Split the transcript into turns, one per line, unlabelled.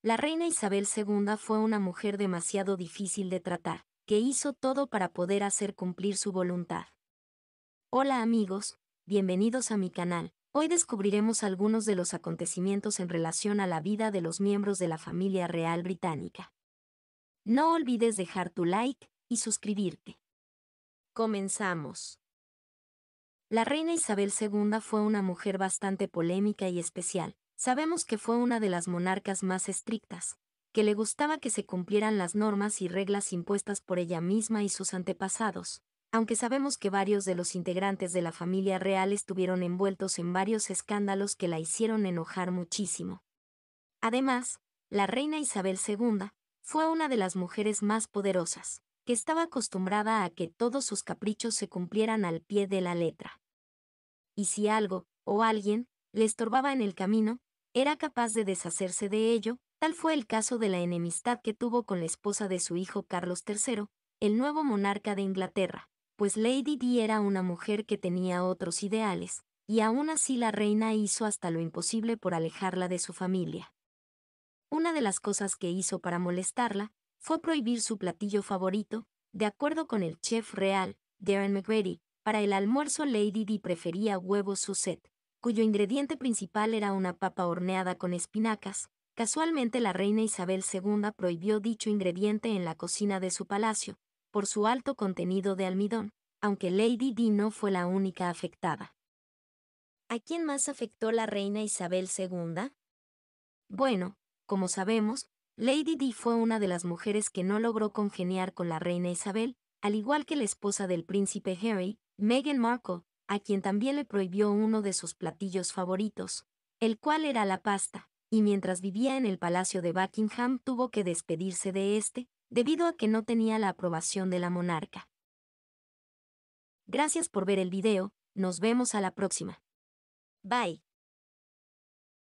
La reina Isabel II fue una mujer demasiado difícil de tratar, que hizo todo para poder hacer cumplir su voluntad. Hola amigos, bienvenidos a mi canal. Hoy descubriremos algunos de los acontecimientos en relación a la vida de los miembros de la familia real británica. No olvides dejar tu like y suscribirte. Comenzamos. La reina Isabel II fue una mujer bastante polémica y especial, Sabemos que fue una de las monarcas más estrictas, que le gustaba que se cumplieran las normas y reglas impuestas por ella misma y sus antepasados, aunque sabemos que varios de los integrantes de la familia real estuvieron envueltos en varios escándalos que la hicieron enojar muchísimo. Además, la reina Isabel II fue una de las mujeres más poderosas, que estaba acostumbrada a que todos sus caprichos se cumplieran al pie de la letra. Y si algo, o alguien, le estorbaba en el camino, era capaz de deshacerse de ello, tal fue el caso de la enemistad que tuvo con la esposa de su hijo Carlos III, el nuevo monarca de Inglaterra, pues Lady Di era una mujer que tenía otros ideales, y aún así la reina hizo hasta lo imposible por alejarla de su familia. Una de las cosas que hizo para molestarla fue prohibir su platillo favorito, de acuerdo con el chef real, Darren McGrady, para el almuerzo Lady Di prefería huevos suset, cuyo ingrediente principal era una papa horneada con espinacas. Casualmente la reina Isabel II prohibió dicho ingrediente en la cocina de su palacio, por su alto contenido de almidón, aunque Lady Di no fue la única afectada. ¿A quién más afectó la reina Isabel II? Bueno, como sabemos, Lady Di fue una de las mujeres que no logró congeniar con la reina Isabel, al igual que la esposa del príncipe Harry, Meghan Markle, a quien también le prohibió uno de sus platillos favoritos, el cual era la pasta, y mientras vivía en el Palacio de Buckingham tuvo que despedirse de éste, debido a que no tenía la aprobación de la monarca. Gracias por ver el video, nos vemos a la próxima. Bye.